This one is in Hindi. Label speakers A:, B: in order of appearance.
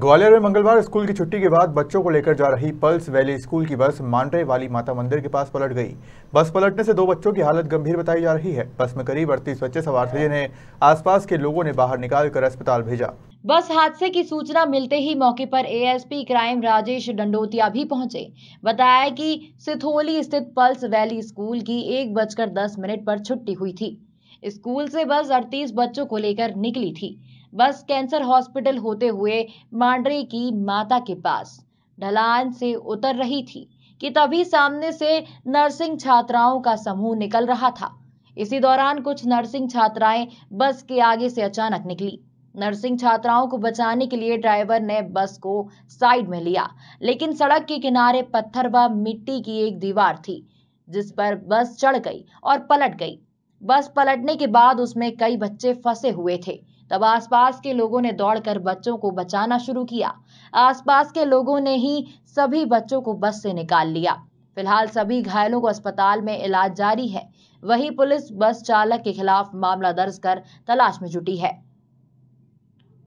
A: ग्वालियर में मंगलवार स्कूल की छुट्टी के बाद बच्चों को लेकर जा रही पल्स वैली स्कूल की बस मांडरे वाली माता मंदिर के पास पलट गई बस पलटने से दो बच्चों की हालत गंभीर बताई जा रही है बस में करीब अड़तीस बच्चे सवार थे जिन्हें आसपास के लोगों ने बाहर निकाल कर अस्पताल भेजा
B: बस हादसे की सूचना मिलते ही मौके पर एएसपी क्राइम राजेश डंडोतिया भी पहुंचे बताया कि सिथोली स्थित पल्स वैली स्कूल की एक बजकर दस मिनट पर छुट्टी हुई थी स्कूल से बस अड़तीस बच्चों को लेकर निकली थी बस कैंसर हॉस्पिटल होते हुए मांडरे की माता के पास ढलान से उतर रही थी कि तभी सामने से नर्सिंग छात्राओं का समूह निकल रहा था इसी दौरान कुछ नर्सिंग छात्राएं बस के आगे से अचानक निकली नर्सिंग छात्राओं को बचाने के लिए ड्राइवर ने बस को साइड में लिया लेकिन सड़क के किनारे पत्थर व मिट्टी की एक दीवार थी जिस पर बस चढ़ गई और पलट गई बस पलटने के बाद उसमें कई बच्चे फंसे हुए थे तब आसपास के लोगों ने दौड़कर बच्चों को बचाना शुरू किया आसपास के लोगों ने ही सभी बच्चों को बस से निकाल लिया फिलहाल सभी घायलों को अस्पताल में इलाज जारी है वही पुलिस बस चालक के खिलाफ मामला दर्ज कर तलाश में जुटी है